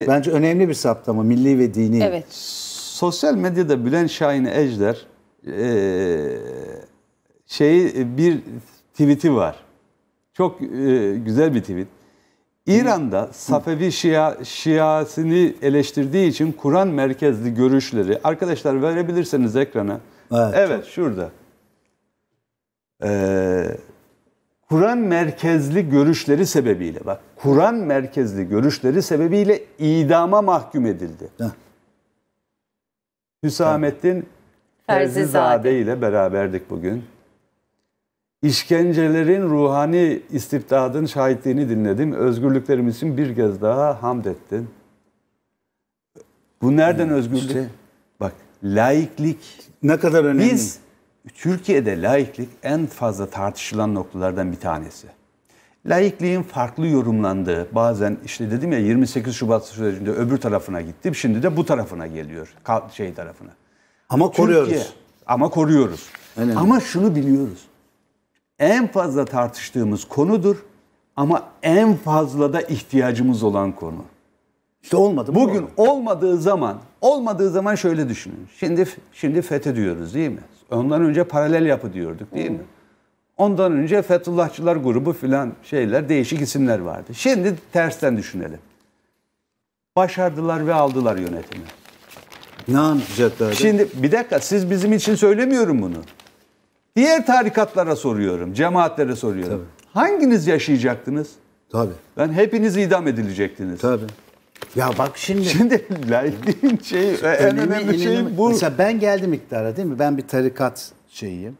E, Bence önemli bir saptama milli ve dini. Evet. Sosyal medyada Bülent Şahin Ejder e, şeyi e, bir tweet'i var. Çok e, güzel bir tweet. İran'da Safevi Şia, Şiasını eleştirdiği için Kur'an merkezli görüşleri arkadaşlar verebilirseniz ekrana. Evet, evet şurada. Ee, Kur'an merkezli görüşleri sebebiyle bak Kur'an merkezli görüşleri sebebiyle idama mahkum edildi. Heh. Hüsamettin Ferzizade ile beraberdik bugün. İşkencelerin ruhani istibdadın şahitliğini dinledim. Özgürlüklerimiz için bir kez daha hamd ettin. Bu nereden özgürlük? İşte. Bak laiklik. Ne kadar önemli. Biz Türkiye'de laiklik en fazla tartışılan noktalardan bir tanesi. Laikliğin farklı yorumlandığı, bazen işte dedim ya 28 Şubat sürecinde öbür tarafına gittim, şimdi de bu tarafına geliyor, şey tarafına. Ama koruyoruz. Türkiye, ama koruyoruz. Önemli. Ama şunu biliyoruz. En fazla tartıştığımız konudur ama en fazla da ihtiyacımız olan konu. İşte olmadı. Bugün olmadı. olmadığı zaman, olmadığı zaman şöyle düşünün. Şimdi şimdi FETÖ diyoruz değil mi? Ondan önce paralel yapı diyorduk değil Hı. mi? Ondan önce Fethullahçılar grubu filan şeyler, değişik isimler vardı. Şimdi tersten düşünelim. Başardılar ve aldılar yönetimi. Ne anlatacaklar? Şimdi bir dakika siz bizim için söylemiyorum bunu. Diğer tarikatlara soruyorum, cemaatlere soruyorum. Tabii. Hanginiz yaşayacaktınız? Tabii. Ben hepiniz idam edilecektiniz. Tabii. Ya bak şimdi. Şimdi laikliğin şeyi, en önemli şey bu. Mesela ben geldim iktidara değil mi? Ben bir tarikat şeyiyim.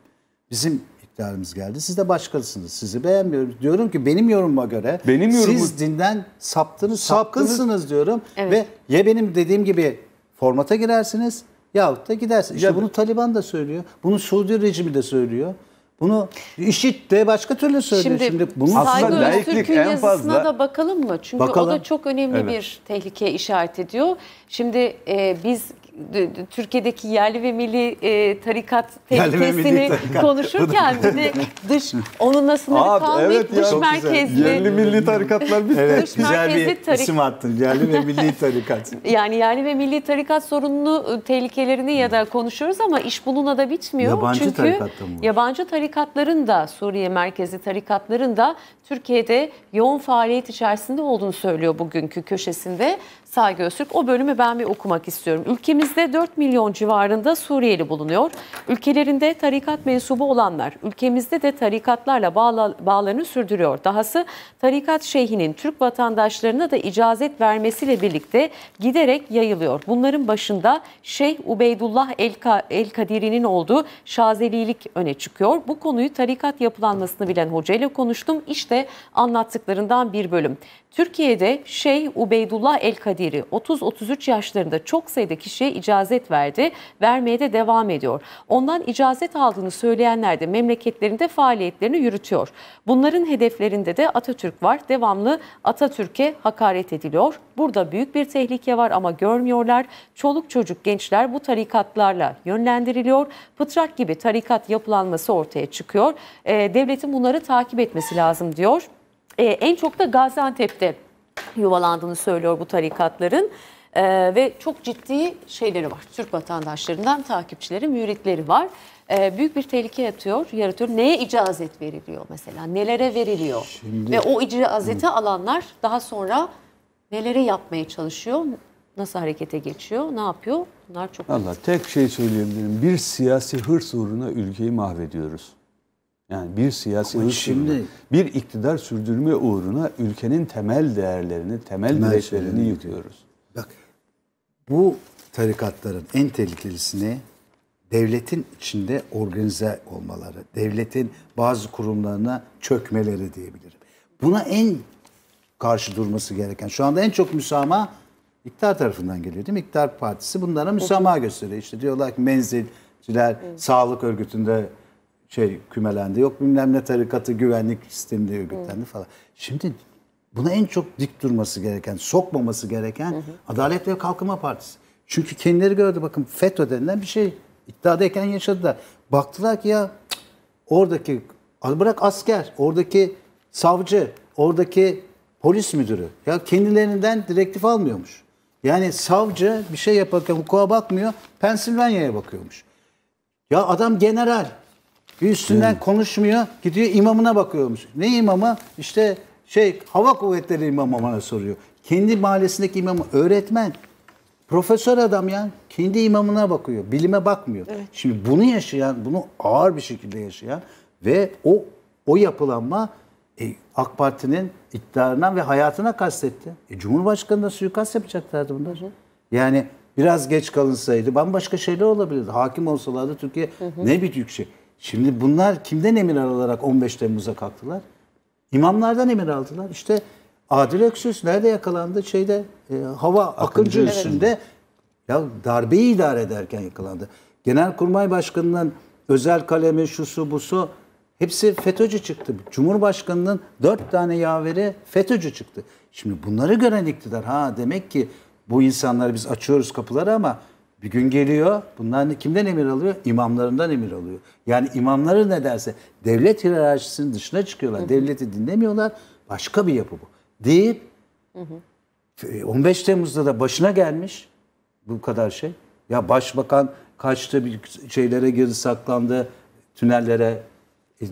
Bizim iktidarımız geldi. Siz de başkasınız. Sizi beğenmiyorum. Diyorum ki benim yorumuma göre benim yorumu... siz dinden saptınız, sapkınsınız, diyorum. Evet. Ve ya benim dediğim gibi formata girersiniz yahut da gidersiniz. İşte ya bunu Taliban da söylüyor. Bunu Suudi rejimi de söylüyor. Bunu işit de başka türlü söylüyor. Şimdi, Şimdi bunu aslında laiklik en fazla da bakalım mı? Çünkü bakalım. o da çok önemli evet. bir tehlike işaret ediyor. Şimdi e, biz Türkiye'deki yerli ve milli e, tarikat tehlikesini konuşurken de dış onunla sınırı Abi, kalmayıp evet ya, dış merkezli. Yerli milli tarikatlar biz evet, dış güzel bir tarik... isim attın. Yerli ve milli tarikat. yani yerli ve milli tarikat sorununu e, tehlikelerini ya da hmm. konuşuyoruz ama iş bununla da bitmiyor. Yabancı Çünkü yabancı tarikatların da Suriye merkezi tarikatların da Türkiye'de yoğun faaliyet içerisinde olduğunu söylüyor bugünkü köşesinde. Saygı Öztürk. O bölümü ben bir okumak istiyorum. Ülkemizde 4 milyon civarında Suriyeli bulunuyor. Ülkelerinde tarikat mensubu olanlar ülkemizde de tarikatlarla bağla, bağlarını sürdürüyor. Dahası tarikat şeyhinin Türk vatandaşlarına da icazet vermesiyle birlikte giderek yayılıyor. Bunların başında Şeyh Ubeydullah El-Ka- El-Kadiri'nin olduğu şazelilik öne çıkıyor. Bu konuyu tarikat yapılanmasını bilen hoca ile konuştum. İşte anlattıklarından bir bölüm. Türkiye'de şey Ubeydullah El Kadiri 30-33 yaşlarında çok sayıda kişiye icazet verdi, vermeye de devam ediyor. Ondan icazet aldığını söyleyenler de memleketlerinde faaliyetlerini yürütüyor. Bunların hedeflerinde de Atatürk var. Devamlı Atatürk'e hakaret ediliyor. Burada büyük bir tehlike var ama görmüyorlar. Çoluk çocuk gençler bu tarikatlarla yönlendiriliyor. Pıtrak gibi tarikat yapılanması ortaya çıkıyor. Ee, devletin bunları takip etmesi lazım diyor e, en çok da Gaziantep'te yuvalandığını söylüyor bu tarikatların. Ee, ve çok ciddi şeyleri var. Türk vatandaşlarından takipçileri, müritleri var. Ee, büyük bir tehlike yatıyor, yaratıyor. Neye icazet veriliyor mesela? Nelere veriliyor? Şimdi, ve o icazeti hı. alanlar daha sonra neleri yapmaya çalışıyor? Nasıl harekete geçiyor? Ne yapıyor? Bunlar çok... Allah tek şey söyleyebilirim. Bir siyasi hırs uğruna ülkeyi mahvediyoruz. Yani bir siyasi şimdi, bir iktidar sürdürme uğruna ülkenin temel değerlerini, temel, temel direklerini yutuyoruz. Bak bu tarikatların en tehlikelisini devletin içinde organize olmaları, devletin bazı kurumlarına çökmeleri diyebilirim. Buna en karşı durması gereken, şu anda en çok müsamaha iktidar tarafından geliyor değil mi? İktidar Partisi bunlara müsamaha gösteriyor. İşte diyorlar ki menzilciler, evet. sağlık örgütünde şey kümelendi. Yok bilmem ne tarikatı güvenlik sisteminde örgütlendi falan. Şimdi buna en çok dik durması gereken, sokmaması gereken hı hı. Adalet ve Kalkınma Partisi. Çünkü kendileri gördü bakın FETÖ denilen bir şey iktidardayken yaşadılar. Baktılar ki ya oradaki bırak asker, oradaki savcı, oradaki polis müdürü ya kendilerinden direktif almıyormuş. Yani savcı bir şey yaparken hukuka bakmıyor, Pensilvanya'ya bakıyormuş. Ya adam general, bir üstünden evet. konuşmuyor. Gidiyor imamına bakıyormuş. Ne imamı? İşte şey hava kuvvetleri imamı bana soruyor. Kendi mahallesindeki imamı öğretmen. Profesör adam yani kendi imamına bakıyor. Bilime bakmıyor. Evet. Şimdi bunu yaşayan, bunu ağır bir şekilde yaşayan ve o o yapılanma e, AK Parti'nin iktidarından ve hayatına kastetti. E, da suikast yapacaklardı bundan sonra. Yani biraz geç kalınsaydı bambaşka şeyler olabilirdi. Hakim olsalardı Türkiye hı hı. ne bir yüksek. Şimdi bunlar kimden emir alarak 15 Temmuz'a kalktılar? İmamlardan emir aldılar. İşte Adil Öksüz nerede yakalandı? Şeyde e, hava akıncı, akıncı üstünde evet. ya darbeyi idare ederken yakalandı. Genelkurmay Başkanı'nın özel kalemi şusu busu hepsi FETÖ'cü çıktı. Cumhurbaşkanı'nın dört tane yaveri FETÖ'cü çıktı. Şimdi bunları gören iktidar ha demek ki bu insanları biz açıyoruz kapıları ama bir gün geliyor. Bunlar kimden emir alıyor? İmamlarından emir alıyor. Yani imamları ne derse devlet hiyerarşisinin dışına çıkıyorlar. Hı hı. Devleti dinlemiyorlar. Başka bir yapı bu. Deyip hı hı. 15 e, Temmuz'da da başına gelmiş bu kadar şey. Ya başbakan kaçtı bir şeylere girdi saklandı tünellere e,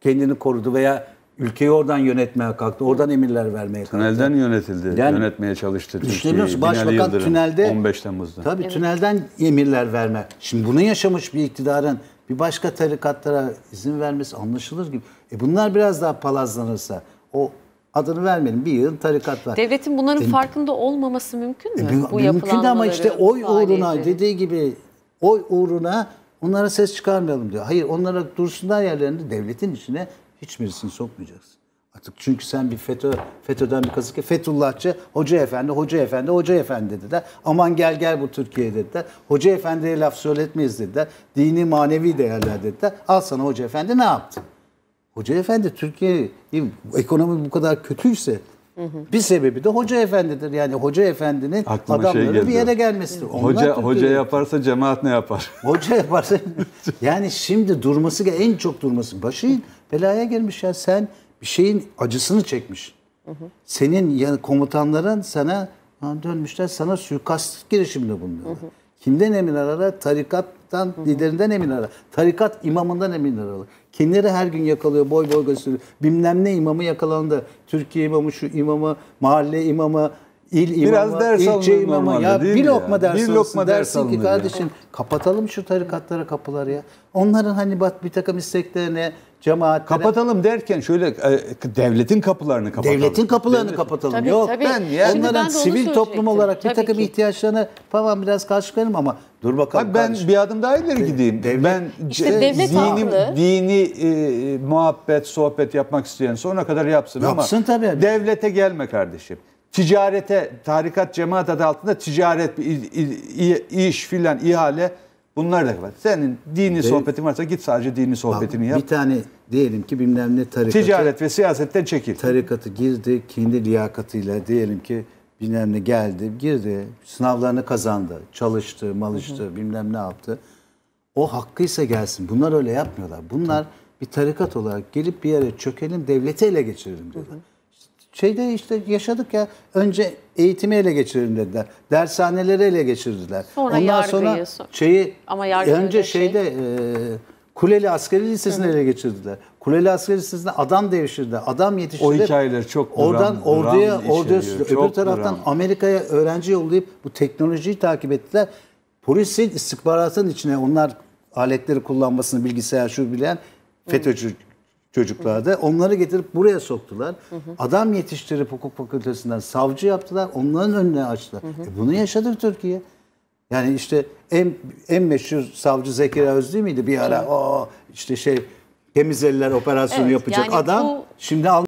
kendini korudu veya Ülkeyi oradan yönetmeye kalktı. Oradan emirler vermeye kalktı. Tünelden yönetildi. Yani, yönetmeye çalıştı Türkiye'yi. Başbakan Yıldırım, tünelde 15 Temmuz'da. Tabii evet. tünelden emirler verme. Şimdi bunu yaşamış bir iktidarın bir başka tarikatlara izin vermesi anlaşılır gibi. E bunlar biraz daha palazlanırsa o adını vermeyelim bir yığın tarikat var. Devletin bunların Değil farkında olmaması mümkün mü? E, bu mümkün ama işte oy faaliyeti. uğruna dediği gibi oy uğruna onlara ses çıkarmayalım diyor. Hayır onlara dursunlar yerlerinde devletin içine Hiçbirisini sokmayacaksın. Artık çünkü sen bir FETÖ, FETÖ'den bir kazık Fethullahçı hoca efendi, hoca efendi, hoca efendi dediler. Aman gel gel bu Türkiye dediler. Hoca efendiye laf söyletmeyiz dediler. Dini manevi değerler dediler. Al sana hoca efendi ne yaptı? Hoca efendi Türkiye ekonomi bu kadar kötüyse Hı hı. Bir sebebi de hoca efendidir. Yani hoca efendinin Aklıma şey adamları şey bir yere gelmesidir. Onlar hoca Türkiye'de... hoca yaparsa cemaat ne yapar? Hoca yaparsa yani şimdi durması en çok durması başın belaya gelmiş ya sen bir şeyin acısını çekmiş. Hı hı. Senin yani komutanların sana dönmüşler sana suikast girişiminde bulunuyor. Kimden emin alarak tarikat Tarikattan, hı hı. liderinden Emin Aralı. Tarikat imamından Emin Aralı. Kendileri her gün yakalıyor, boy boy gösteriyor. Bilmem ne imamı yakalandı. Türkiye imamı, şu imamı, mahalle imamı, il imamı, Biraz ders ilçe imamı. Normalde, ya bir lokma ya? ders bir lokma ders dersin ki kardeşim ya. kapatalım şu tarikatlara kapıları ya. Onların hani bir takım isteklerine, cemaatlere... Kapatalım derken şöyle e, devletin kapılarını kapatalım. Devletin kapılarını Devlet... kapatalım. Tabii, Yok tabii. ben ya onların ben sivil toplum olarak tabii bir takım ki. ihtiyaçlarını falan biraz karşılarım ama dur bakalım. Abi ben kardeşim. bir adım daha ileri gideyim. Devlet, ben işte devlet dini, dini e, muhabbet, sohbet yapmak isteyen sonuna kadar yapsın, yapsın ama tabii. devlete gelme kardeşim ticarete, tarikat cemaat adı altında ticaret, iş filan, ihale Bunlar da kapat. Senin dini Ve, sohbetin varsa git sadece dini sohbetini yap. Bir tane diyelim ki bilmem ne tarikatı. Ticaret ve siyasetten çekil. Tarikatı girdi kendi liyakatıyla diyelim ki bilmem ne geldi girdi sınavlarını kazandı çalıştı malıştı hı hı. bilmem ne yaptı. O hakkıysa gelsin. Bunlar öyle yapmıyorlar. Bunlar bir tarikat olarak gelip bir yere çökelim devleti ele geçirelim diyorlar. Hı hı şeyde işte yaşadık ya önce eğitimi ele geçirin dediler. Dershaneleri ele geçirdiler. Sonra Ondan yargıyı, sonra şeyi ama önce şey- şeyde şey. e, Kuleli Askeri Lisesi'ni ele geçirdiler. Kuleli Askeri Lisesi'ne adam devşirdi. Adam yetiştirdi. O hikayeler çok duran, Oradan duran, orduya, duran orduya öbür taraftan Amerika'ya öğrenci yollayıp bu teknolojiyi takip ettiler. Polisin istihbaratın içine onlar aletleri kullanmasını bilgisayar şu bilen FETÖ'cü çocuklarda. Hı Onları getirip buraya soktular. Hı hı. Adam yetiştirip hukuk fakültesinden savcı yaptılar. Onların önüne açtılar. Hı hı. E bunu yaşadık Türkiye. Yani işte en en meşhur savcı Zekeriya Öz değil miydi bir ara? Hı. O işte şey temiz eller operasyonu evet, yapacak yani adam bu... şimdi al